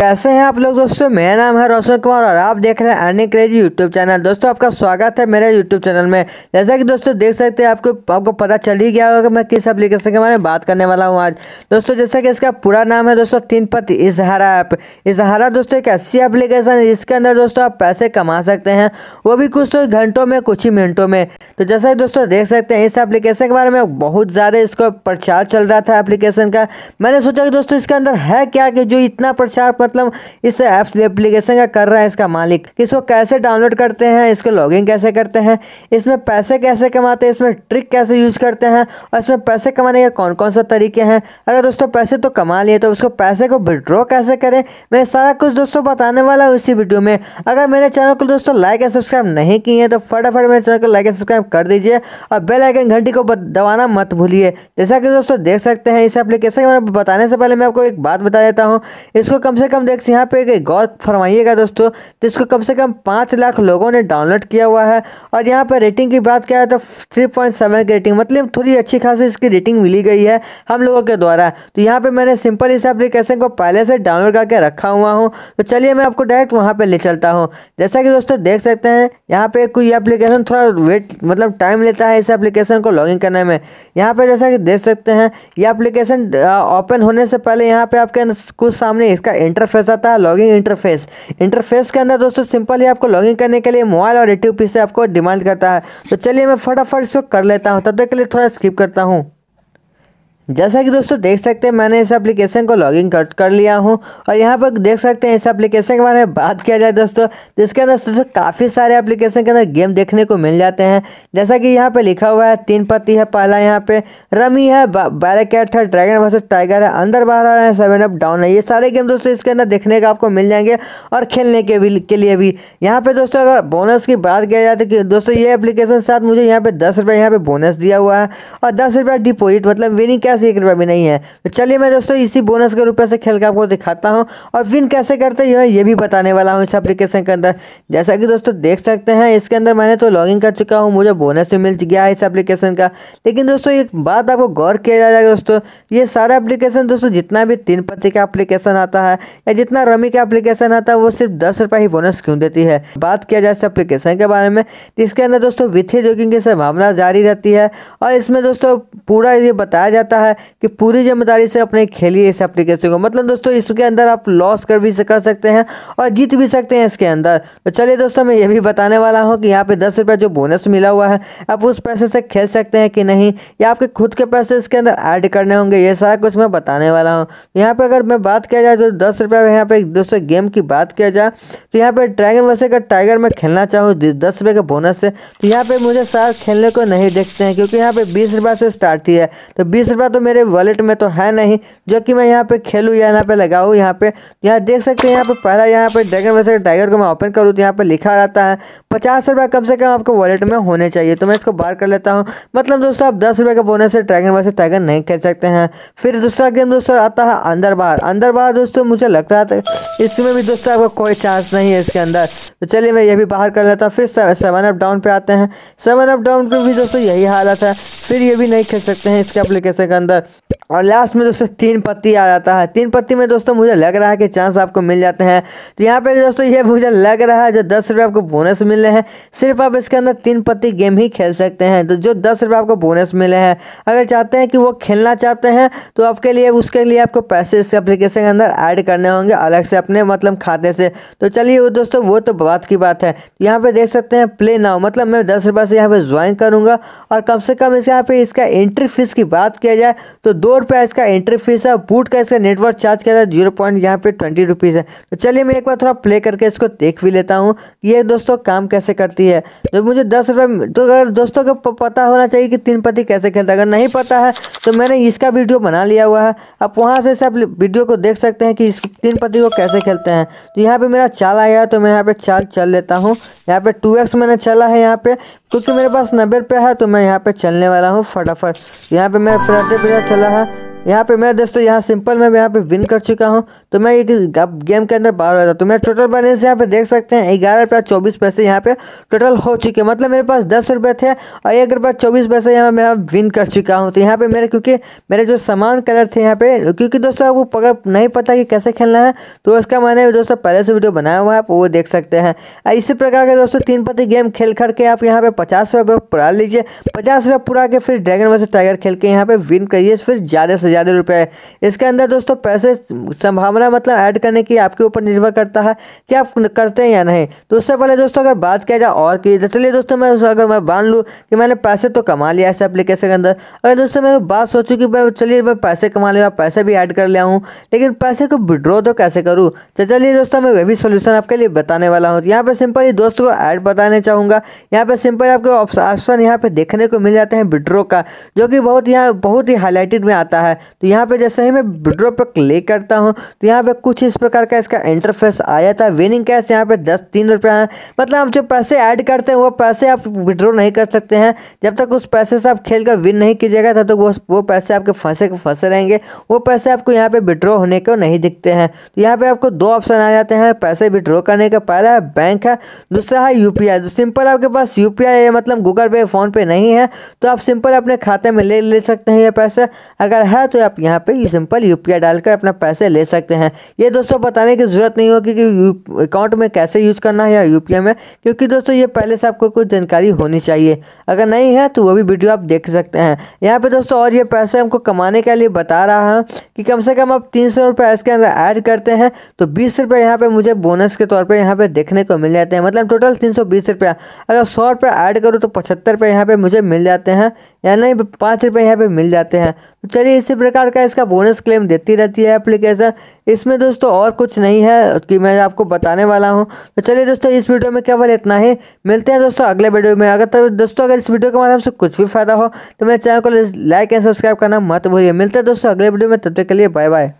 कैसे हैं आप लोग दोस्तों मेरा नाम है रोशन कुमार और आप देख रहे हैं अन्य क्रेजी यूट्यूब चैनल दोस्तों आपका स्वागत है मेरे यूट्यूब चैनल में जैसा कि दोस्तों देख सकते हैं आपको आपको पता चल ही गया होगा मैं किस एप्लीकेशन के बारे में बात करने वाला हूँ आज दोस्तों जैसा कि इसका पूरा नाम है दोस्तों तीन पति इजहारा ऐप इजहारा दोस्तों एक ऐसी एप्लीकेशन है जिसके अंदर दोस्तों आप पैसे कमा सकते हैं वो भी कुछ तो घंटों में कुछ ही मिनटों में तो जैसा कि दोस्तों देख सकते हैं इस एप्लीकेशन के बारे में बहुत ज़्यादा इसको प्रचार चल रहा था एप्लीकेशन का मैंने सोचा कि दोस्तों इसके अंदर है क्या कि जो इतना प्रचार मतलब इस एप्लीकेशन का कर रहा है इसका मालिक इसको कैसे डाउनलोड करते हैं इसको लॉगिन कैसे करते हैं इसमें पैसे कैसे कमाते हैं इसमें ट्रिक कैसे यूज करते हैं और इसमें पैसे कमाने के कौन कौन सा तरीके हैं अगर दोस्तों पैसे तो कमा लिए तो उसको पैसे को विड्रॉ कैसे करें मैं सारा कुछ दोस्तों बताने वाला हूँ इसी वीडियो में अगर मेरे चैनल को दोस्तों लाइक एंड सब्सक्राइब नहीं किए हैं तो फटाफट मेरे चैनल को लाइक एंड सब्सक्राइब कर दीजिए और बेल आइकन घंटी को दबाना मत भूलिए जैसा कि दोस्तों देख सकते हैं इस एप्लीकेशन के बारे में बताने से पहले मैं आपको एक बात बता देता हूँ इसको कम से कम हम देख यहाँ पे गौर फरमाइएगा दोस्तों जिसको कम से कम पाँच लाख लोगों ने डाउनलोड किया हुआ है और यहाँ पर रेटिंग की बात किया तो थ्री पॉइंट सेवन की रेटिंग मतलब थोड़ी अच्छी खासी इसकी रेटिंग मिली गई है हम लोगों के द्वारा तो यहाँ पर मैंने सिंपल इस एप्लीकेशन को पहले से डाउनलोड करके रखा हुआ हूँ तो चलिए मैं आपको डायरेक्ट वहाँ पर ले चलता हूँ जैसा कि दोस्तों देख सकते हैं यहाँ पर कोई एप्लीकेशन थोड़ा वेट मतलब टाइम लेता है इस एप्लीकेशन को लॉग करने में यहाँ पर जैसा कि देख सकते हैं ये एप्लीकेशन ओपन होने से पहले यहाँ पर आपके कुछ सामने इसका इंटर इंटरफेस आता है लॉगिंग इंटरफेस इंटरफेस के अंदर दोस्तों सिंपल ही आपको लॉगिंग करने के लिए मोबाइल और एटीपी से आपको डिमांड करता है तो चलिए मैं फटाफट इसको कर लेता हूँ तब तक के लिए थोड़ा स्किप करता हूँ जैसा कि दोस्तों देख सकते हैं मैंने इस एप्लीकेशन को लॉगिन कर कर लिया हूं और यहां पर देख सकते हैं इस एप्लीकेशन के बारे में बात किया जाए दोस्तों जिसके अंदर दोस्तों काफ़ी सारे एप्लीकेशन के अंदर गेम देखने को मिल जाते हैं जैसा कि यहां पर लिखा हुआ है तीन पत्ती है पहला यहां पे रमी है बैरिकेट है ड्रैगन वर्सेज टाइगर है अंदर बाहर आ रहा है सेवन अप डाउन है ये सारे गेम दोस्तों इसके अंदर देखने का आपको मिल जाएंगे और खेलने के भी के लिए भी यहाँ पर दोस्तों अगर बोनस की बात किया जाए तो दोस्तों ये एप्लीकेशन साथ मुझे यहाँ पे दस रुपये यहाँ पे बोनस दिया हुआ है और दस रुपये डिपोजिट मतलब विनिंग कैश पास एक रुपया भी नहीं है तो चलिए मैं दोस्तों इसी बोनस के रुपये से खेल के आपको दिखाता हूँ और विन कैसे करते हैं ये भी बताने वाला हूँ इस एप्लीकेशन के अंदर जैसा कि दोस्तों देख सकते हैं इसके अंदर मैंने तो लॉग कर चुका हूँ मुझे बोनस भी मिल गया है इस एप्लीकेशन का लेकिन दोस्तों एक बात आपको गौर किया जाएगा दोस्तों ये सारा एप्लीकेशन दोस्तों जितना भी तीन पति का एप्लीकेशन आता है या जितना रमी का एप्लीकेशन आता है वो सिर्फ दस ही बोनस क्यों देती है बात किया जाए इस एप्लीकेशन के बारे में इसके अंदर दोस्तों वित्तीय जोगिंग की संभावना जारी रहती है और इसमें दोस्तों पूरा ये बताया जाता है है कि पूरी जिम्मेदारी से अपने खेलिए इस एप्लीकेशन को मतलब दोस्तों इसके अंदर आप लॉस कर भी कर सकते हैं और जीत भी सकते हैं इसके अंदर तो चलिए दोस्तों मैं ये भी बताने वाला हूँ कि यहाँ पे दस जो बोनस मिला हुआ है आप उस पैसे से खेल सकते हैं कि नहीं या आपके खुद के पैसे इसके अंदर ऐड करने होंगे ये सारा कुछ मैं बताने वाला हूँ तो यहाँ पर अगर मैं बात किया जाए तो दस रुपये यहाँ पे दोस्तों गेम की बात किया जाए तो यहाँ पर ड्रैगन वैसे अगर टाइगर में खेलना चाहूँ दस रुपये के बोनस से तो यहाँ पर मुझे सारा खेलने को नहीं देखते हैं क्योंकि यहाँ पे बीस रुपये से स्टार्ट ही है तो बीस रुपये तो मेरे वॉलेट में तो है नहीं जो कि मैं यहाँ पे खेलूँ या यहाँ पे लगाऊँ यहाँ पे यहाँ देख सकते हैं यहाँ पे पहला यहाँ पे ड्रैगन वैसे टाइगर को मैं ओपन करूँ तो यहाँ पे लिखा रहता है पचास रुपये कम से कम आपको वॉलेट में होने चाहिए तो मैं इसको बार कर लेता हूँ मतलब दोस्तों आप दस रुपये का बोनस से ड्रैगन वैसे टाइगर नहीं खेल सकते हैं फिर दूसरा गेम दोस्तों आता है अंदर बाहर अंदर बाहर दोस्तों मुझे लग रहा था इसमें भी दोस्तों आपको कोई चांस नहीं है इसके अंदर तो चलिए मैं ये भी बाहर कर लेता हूँ फिर सेवन अप डाउन पे आते हैं सेवन अप डाउन पे भी दोस्तों यही हालत है फिर ये भी नहीं खेल सकते हैं इसके एप्लीकेशन का and the और लास्ट में दोस्तों तीन पत्ती आ जाता है तीन पत्ती में दोस्तों मुझे लग रहा है कि चांस आपको मिल जाते हैं तो यहाँ पे दोस्तों ये मुझे लग रहा है जो दस रुपये आपको बोनस मिल रहे हैं सिर्फ आप इसके अंदर तीन पत्ती गेम ही खेल सकते हैं तो जो दस रुपये आपको बोनस मिले हैं अगर चाहते हैं कि वो खेलना चाहते हैं तो आपके लिए उसके लिए आपको पैसे इस एप्लीकेशन के अंदर ऐड करने होंगे अलग से अपने मतलब खाते से तो चलिए वो दोस्तों वो तो बात की बात है यहाँ पर देख सकते हैं प्ले नाउ मतलब मैं दस रुपये से यहाँ पर ज्वाइन करूँगा और कम से कम इस यहाँ पर इसका एंट्री फीस की बात किया जाए तो दो सौ रुपया इसका एंट्री फीस है बूट का इसका नेटवर्क चार्ज किया है जीरो पॉइंट यहाँ पे ट्वेंटी रुपीज़ है तो चलिए मैं एक बार थोड़ा प्ले करके इसको देख भी लेता हूँ ये दोस्तों काम कैसे करती है तो मुझे दस रुपये तो अगर दोस्तों को पता होना चाहिए कि तीन पति कैसे खेलता है अगर नहीं पता है तो मैंने इसका वीडियो बना लिया हुआ है आप वहाँ से सब वीडियो को देख सकते हैं कि इस तीन पति को कैसे खेलते हैं तो यहाँ पर मेरा चाल आया तो मैं यहाँ पर चाल चल लेता हूँ यहाँ पर टू मैंने चला है यहाँ पर क्योंकि तो मेरे पास नब्बे रुपया है तो मैं यहाँ पे चलने वाला हूँ फटाफट यहाँ पे मेरा पचास चला है यहाँ पे मैं दोस्तों यहाँ सिंपल में यहाँ पे विन कर चुका हूँ तो मैं ये गेम के अंदर बाहर हो जाता तो मैं टोटल बैलेंस यहाँ पे देख सकते हैं ग्यारह रुपया चौबीस पैसे यहाँ पे टोटल हो चुके मतलब मेरे पास दस रुपये थे और एक रुपया चौबीस पैसे यहाँ मैं विन कर चुका हूँ तो यहाँ पे मेरे क्योंकि मेरे जो सामान कलर थे यहाँ पे क्योंकि दोस्तों आपको अगर नहीं पता कि कैसे खेलना है तो उसका मैंने दोस्तों पहले से वीडियो बनाया हुआ है आप वो देख सकते हैं इसी प्रकार के दोस्तों तीन पति गेम खेल करके आप यहाँ पे पचास रुपये पूरा लीजिए पचास रुपये पूरा के फिर ड्रैगन वैसे टाइगर खेल के यहाँ पे विन करिए फिर ज़्यादा से ज़्यादा रुपये है इसके अंदर दोस्तों पैसे संभावना मतलब ऐड करने की आपके ऊपर निर्भर करता है कि आप करते हैं या नहीं तो उससे पहले दोस्तों अगर बात किया जाए और की तो चलिए दोस्तों मैं अगर मैं मान लूँ कि मैंने पैसे तो कमा लिया ऐसे अप्लीकेशन के अंदर अगर दोस्तों मैं बात सोचूँ कि चलिए मैं पैसे कमा लिया पैसे भी ऐड कर लिया हूँ लेकिन पैसे को विड्रॉ तो कैसे करूँ तो चलिए दोस्तों मैं वह भी सोल्यूशन आपके लिए बताने वाला हूँ यहाँ पर सिंपली दोस्तों को ऐड बताने चाहूँगा यहाँ पर सिंपल आपको ऑप्शन यहाँ पर देखने को मिल जाते हैं विड्रो का जो कि बहुत यहाँ बहुत ही हाईलाइटेड में आता है तो यहाँ पे जैसे ही मैं विड्रो पर क्लिक करता हूँ तो यहाँ पे कुछ इस प्रकार का इसका इंटरफेस आया था विनिंग कैश यहाँ पे दस तीन रुपया है मतलब आप जो पैसे ऐड करते हैं वो पैसे आप विड्रो नहीं कर सकते हैं जब तक उस पैसे से आप खेल कर विन नहीं कीजिएगा तब तक वो वो पैसे आपके फंसे फंसे रहेंगे वो पैसे आपको यहाँ पर विड्रो होने को नहीं दिखते हैं तो यहाँ पर आपको दो ऑप्शन आ जाते हैं पैसे विड्रो करने का पहला है बैंक है दूसरा है यू तो सिंपल आपके पास यू मतलब गूगल पे फ़ोनपे नहीं है तो आप सिंपल अपने खाते में ले ले सकते हैं ये पैसे अगर है तो आप यहाँ पे सिंपल यू डालकर अपना पैसे ले सकते हैं ये दोस्तों बताने की जरूरत नहीं होगी कि अकाउंट में कैसे यूज करना है या यू में क्योंकि दोस्तों ये पहले से आपको कुछ जानकारी होनी चाहिए अगर नहीं है तो वो भी वीडियो आप देख सकते हैं यहाँ पे दोस्तों और ये पैसे हमको कमाने के लिए बता रहा है कि कम से कम आप तीन सौ इसके अंदर ऐड करते हैं तो बीस रुपये यहाँ पे मुझे बोनस के तौर पर यहाँ पे देखने को मिल जाते हैं मतलब टोटल तीन अगर सौ ऐड करूँ तो पचहत्तर रुपये यहाँ मुझे मिल जाते हैं यानी पाँच रुपये यहाँ पे मिल जाते हैं तो चलिए इसी प्रकार का इसका बोनस क्लेम देती रहती है एप्लीकेशन इसमें दोस्तों और कुछ नहीं है कि मैं आपको बताने वाला हूँ तो चलिए दोस्तों इस वीडियो में केवल इतना ही मिलते हैं दोस्तों अगले वीडियो में अगर तक तो दोस्तों अगर इस वीडियो के माध्यम से कुछ भी फायदा हो तो मेरे चैनल को लाइक एंड सब्सक्राइब करना मत भूलिए मिलते हैं दोस्तों अगले वीडियो में तब तक के लिए बाय बाय